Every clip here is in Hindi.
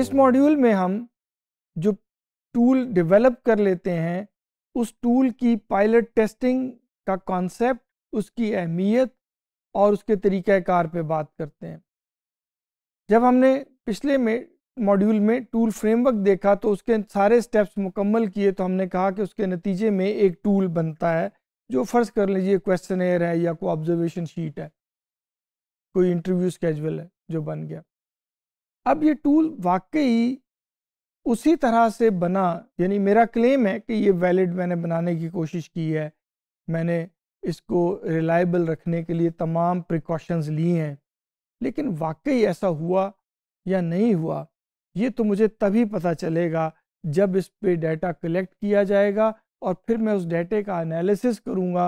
इस मॉड्यूल में हम जो टूल डेवलप कर लेते हैं उस टूल की पायलट टेस्टिंग का कॉन्सेप्ट उसकी अहमियत और उसके तरीक़ार पे बात करते हैं जब हमने पिछले में मॉड्यूल में टूल फ्रेमवर्क देखा तो उसके सारे स्टेप्स मुकम्मल किए तो हमने कहा कि उसके नतीजे में एक टूल बनता है जो फ़र्ज़ कर लीजिए क्वेश्चन है या कोई ऑब्जर्वेशन शीट है कोई इंटरव्यू स्केजल है जो बन गया अब ये टूल वाकई उसी तरह से बना यानी मेरा क्लेम है कि ये वैलिड मैंने बनाने की कोशिश की है मैंने इसको रिलायबल रखने के लिए तमाम प्रिकॉशंस लिए हैं लेकिन वाकई ऐसा हुआ या नहीं हुआ ये तो मुझे तभी पता चलेगा जब इस पे डाटा कलेक्ट किया जाएगा और फिर मैं उस डाटे का एनालिसिस करूँगा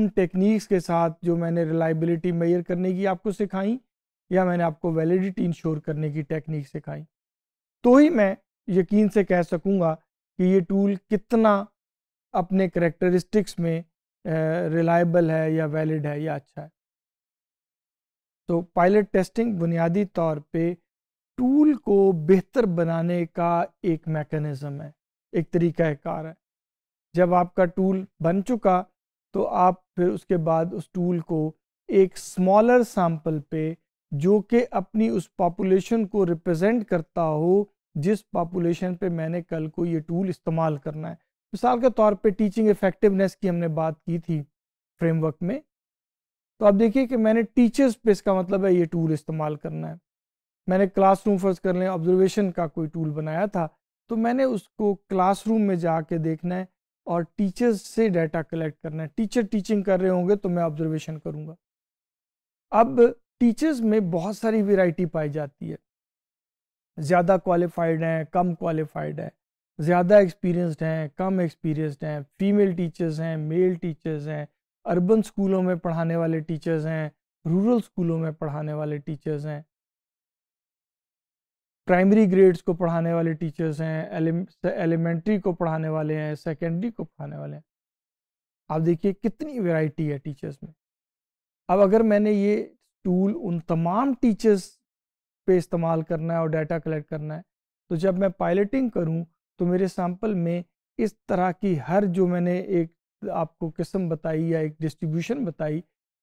उन टेक्निक्स के साथ जो मैंने रिलायबिलिटी मैयर करने की आपको सिखाई या मैंने आपको वैलिडिटी इंश्योर करने की टेक्निक सिखाई तो ही मैं यकीन से कह सकूँगा कि ये टूल कितना अपने करेक्टरिस्टिक्स में रिलायबल है या वैलिड है या अच्छा है तो पायलट टेस्टिंग बुनियादी तौर पे टूल को बेहतर बनाने का एक मैकेनिज़्म है एक कार है जब आपका टूल बन चुका तो आप फिर उसके बाद उस टूल को एक स्मॉलर सैम्पल पे जो कि अपनी उस पॉपुलेशन को रिप्रेजेंट करता हो जिस पॉपुलेशन पे मैंने कल को ये टूल इस्तेमाल करना है मिसाल के तौर पे टीचिंग इफेक्टिवनेस की हमने बात की थी फ्रेमवर्क में तो आप देखिए कि मैंने टीचर्स पे इसका मतलब है ये टूल इस्तेमाल करना है मैंने क्लासरूम फर्ज कर लें ऑब्जर्वेशन का कोई टूल बनाया था तो मैंने उसको क्लासरूम में जाके देखना है और टीचर्स से डाटा कलेक्ट करना है टीचर टीचिंग कर रहे होंगे तो मैं ऑब्जर्वेशन करूँगा अब टीचर्स में बहुत सारी वेराइटी पाई जाती है ज़्यादा क्वालिफाइड हैं कम क्वालिफाइड हैं ज़्यादा एक्सपीरियंस्ड हैं कम एक्सपीरियंस्ड हैं फीमेल टीचर्स हैं मेल टीचर्स हैं अर्बन स्कूलों में पढ़ाने वाले टीचर्स हैं रूरल स्कूलों में पढ़ाने वाले टीचर्स हैं प्राइमरी ग्रेड्स को पढ़ाने वाले टीचर्स हैं एलिमेंट्री को पढ़ाने वाले हैं सेकेंडरी को पढ़ाने वाले हैं आप देखिए कितनी वेराइटी है टीचर्स में अब अगर मैंने ये टूल उन तमाम टीचर्स पे इस्तेमाल करना है और डाटा कलेक्ट करना है तो जब मैं पायलटिंग करूँ तो मेरे सैम्पल में इस तरह की हर जो मैंने एक आपको किस्म बताई या एक डिस्ट्रीब्यूशन बताई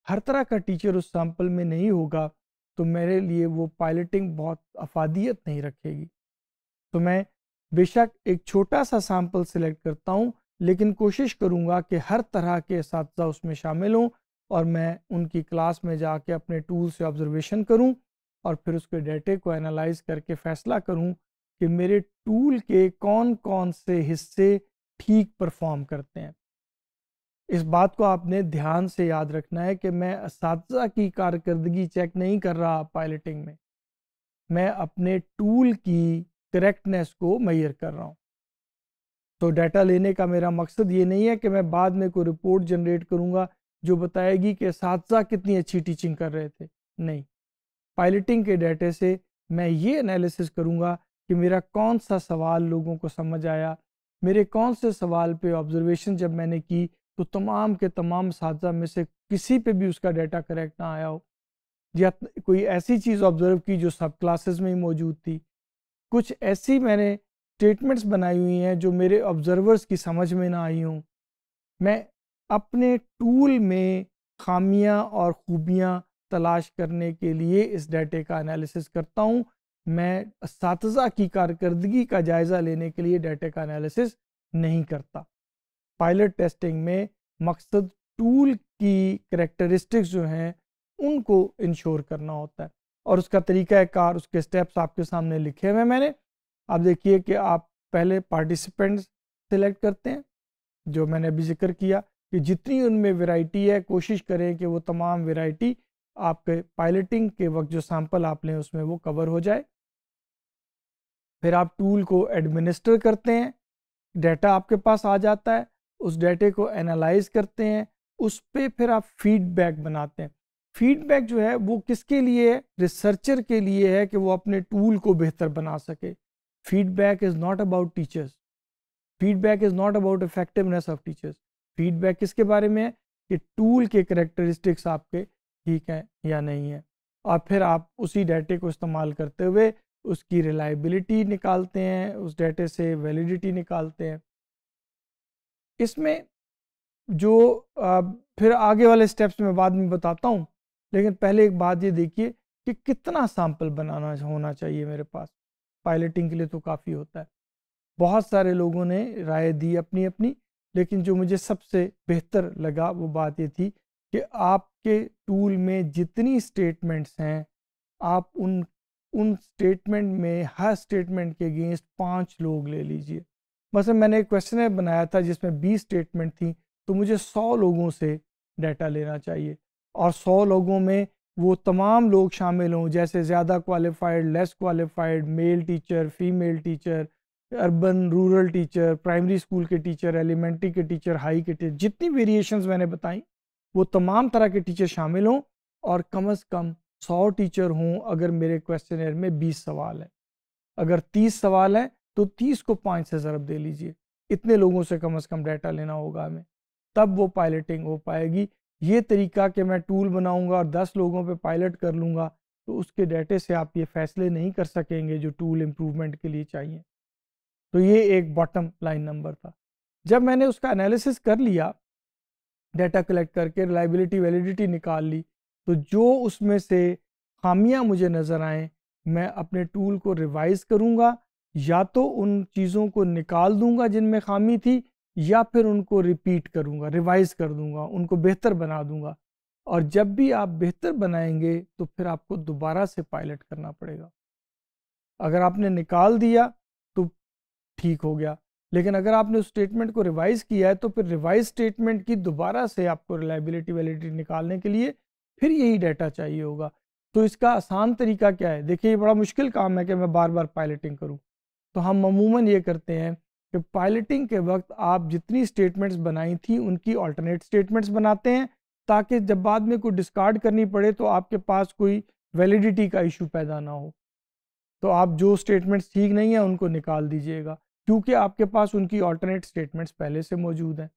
हर तरह का टीचर उस सैम्पल में नहीं होगा तो मेरे लिए वो पायलटिंग बहुत अफादियत नहीं रखेगी तो मैं बेशक एक छोटा सा सैम्पल सिलेक्ट करता हूँ लेकिन कोशिश करूँगा कि हर तरह के इस उसमें शामिल हों और मैं उनकी क्लास में जाके अपने टूल से ऑब्जर्वेशन करूं और फिर उसके डेटे को एनालाइज करके फ़ैसला करूं कि मेरे टूल के कौन कौन से हिस्से ठीक परफॉर्म करते हैं इस बात को आपने ध्यान से याद रखना है कि मैं इस की कारकर्दगी चेक नहीं कर रहा पायलटिंग में मैं अपने टूल की करेक्टनेस को मैयर कर रहा हूँ तो डाटा लेने का मेरा मकसद ये नहीं है कि मैं बाद में कोई रिपोर्ट जनरेट करूँगा जो बताएगी कि साथजा कितनी अच्छी टीचिंग कर रहे थे नहीं पायलटिंग के डाटे से मैं ये एनालिसिस करूँगा कि मेरा कौन सा सवाल लोगों को समझ आया मेरे कौन से सवाल पे ऑब्जर्वेशन जब मैंने की तो तमाम के तमाम साथजा में से किसी पे भी उसका डाटा करेक्ट ना आया हो या कोई ऐसी चीज़ ऑब्जर्व की जो सब क्लासेस में ही मौजूद थी कुछ ऐसी मैंने स्टेटमेंट्स बनाई हुई हैं जो मेरे ऑब्जर्वर्स की समझ में ना आई हूँ मैं अपने टूल में खामियां और खूबियां तलाश करने के लिए इस डाटे का एनालिसिस करता हूँ मैं इस की कारकर्दगी का जायज़ा लेने के लिए डाटे का एनालिसिस नहीं करता पायलट टेस्टिंग में मकसद टूल की करेक्टरिस्टिक्स जो हैं उनको इंश्योर करना होता है और उसका तरीका कार उसके स्टेप्स आपके सामने लिखे हुए हैं मैंने आप देखिए कि आप पहले पार्टिसिपेंट्स सेलेक्ट करते हैं जो मैंने अभी जिक्र किया कि जितनी उनमें वेराइटी है कोशिश करें कि वो तमाम वैरायटी आपके पायलटिंग के वक्त जो सैम्पल आप लें उसमें वो कवर हो जाए फिर आप टूल को एडमिनिस्टर करते हैं डेटा आपके पास आ जाता है उस डेटे को एनालाइज करते हैं उस पर फिर आप फीडबैक बनाते हैं फीडबैक जो है वो किसके लिए है रिसर्चर के लिए है कि वो अपने टूल को बेहतर बना सके feedback is not about teachers feedback is not about effectiveness of teachers feedback किसके बारे में है कि टूल के करेक्टरिस्टिक्स आपके ठीक हैं या नहीं है और फिर आप उसी डाटे को इस्तेमाल करते हुए उसकी रिलायबिलिटी निकालते हैं उस डाटे से वैलिडिटी निकालते हैं इसमें जो आ, फिर आगे वाले स्टेप्स में बाद में बताता हूँ लेकिन पहले एक बात ये देखिए कि कितना सैंपल बनाना होना चाहिए मेरे पास पायलटिंग के लिए तो काफ़ी होता है बहुत सारे लोगों ने राय दी अपनी अपनी लेकिन जो मुझे सबसे बेहतर लगा वो बात ये थी कि आपके टूल में जितनी स्टेटमेंट्स हैं आप उन उन स्टेटमेंट में हर स्टेटमेंट के अगेंस्ट पाँच लोग ले लीजिए मतलब मैंने एक क्वेश्चन बनाया था जिसमें बीस स्टेटमेंट थी तो मुझे सौ लोगों से डाटा लेना चाहिए और सौ लोगों में वो तमाम लोग शामिल हों जैसे ज़्यादा qualified less qualified male teacher female teacher urban rural teacher primary school के टीचर एलिमेंट्री के टीचर हाई के टीचर जितनी वेरिएशन मैंने बताई वो तमाम तरह के टीचर शामिल हों और कम अज़ कम सौ टीचर हों अगर मेरे क्वेश्चन में बीस सवाल है अगर तीस सवाल हैं तो तीस को पाँच से ज़रब दे लीजिए इतने लोगों से कम अज़ कम डाटा लेना होगा हमें तब वो पायलटिंग हो पाएगी ये तरीका कि मैं टूल बनाऊंगा और दस लोगों पे पायलट कर लूँगा तो उसके डाटे से आप ये फैसले नहीं कर सकेंगे जो टूल इम्प्रूवमेंट के लिए चाहिए तो ये एक बॉटम लाइन नंबर था जब मैंने उसका एनालिसिस कर लिया डेटा कलेक्ट करके रिलायबिलिटी वैलिडिटी निकाल ली तो जो उसमें से खामियां मुझे नज़र आएँ मैं अपने टूल को रिवाइज़ करूँगा या तो उन चीज़ों को निकाल दूँगा जिनमें खामी थी या फिर उनको रिपीट करूँगा रिवाइज़ कर दूँगा उनको बेहतर बना दूँगा और जब भी आप बेहतर बनाएंगे तो फिर आपको दोबारा से पायलट करना पड़ेगा अगर आपने निकाल दिया ठीक हो गया लेकिन अगर आपने उस स्टेटमेंट को रिवाइज किया है तो फिर रिवाइज स्टेटमेंट की दोबारा से आपको रिलायबिलिटी वैलिडिटी निकालने के लिए फिर यही डाटा चाहिए होगा तो इसका आसान तरीका क्या है देखिए ये बड़ा मुश्किल काम है कि मैं बार बार पायलटिंग करूँ तो हम अमूमन ये करते हैं कि पायलटिंग के वक्त आप जितनी स्टेटमेंट्स बनाई थी उनकी ऑल्टरनेट स्टेटमेंट्स बनाते हैं ताकि जब बाद में कोई डिस्कार्ड करनी पड़े तो आपके पास कोई वैलिडिटी का इशू पैदा ना हो तो आप जो स्टेटमेंट्स ठीक नहीं है उनको निकाल दीजिएगा क्योंकि आपके पास उनकी ऑल्टरनेट स्टेटमेंट्स पहले से मौजूद हैं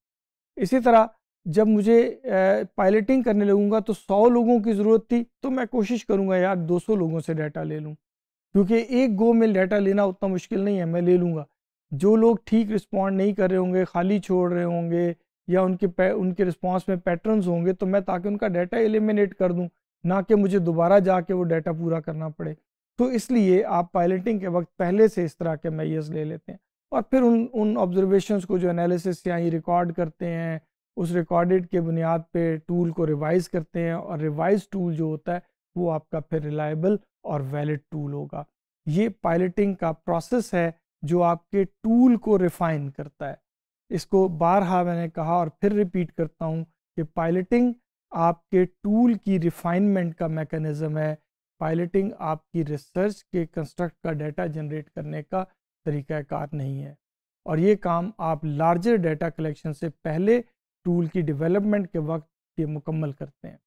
इसी तरह जब मुझे पायलटिंग करने लगूंगा तो 100 लोगों की ज़रूरत थी तो मैं कोशिश करूंगा यार 200 लोगों से डाटा ले लूं क्योंकि एक गो में डाटा लेना उतना मुश्किल नहीं है मैं ले लूँगा जो लोग ठीक रिस्पॉन्ड नहीं कर रहे होंगे खाली छोड़ रहे होंगे या उनके उनके रिस्पॉन्स में पैटर्नस होंगे तो मैं ताकि उनका डाटा एलिमिनेट कर दूँ ना कि मुझे दोबारा जाके वो डाटा पूरा करना पड़े तो इसलिए आप पायलटिंग के वक्त पहले से इस तरह के मैयर्स ले लेते हैं और फिर उन उन ऑब्जर्वेशंस को जो एनालिसिस यहाँ रिकॉर्ड करते हैं उस रिकॉर्डेड के बुनियाद पे टूल को रिवाइज करते हैं और रिवाइज टूल जो होता है वो आपका फिर रिलायबल और वैलिड टूल होगा ये पायलटिंग का प्रोसेस है जो आपके टूल को रिफाइन करता है इसको बारहा मैंने कहा और फिर रिपीट करता हूँ कि पायलटिंग आपके टूल की रिफाइनमेंट का मेकनिज़म है पायलटिंग आपकी रिसर्च के कंस्ट्रक्ट का डाटा जनरेट करने का तरीक़ाकार नहीं है और ये काम आप लार्जर डेटा कलेक्शन से पहले टूल की डेवलपमेंट के वक्त ये मुकम्मल करते हैं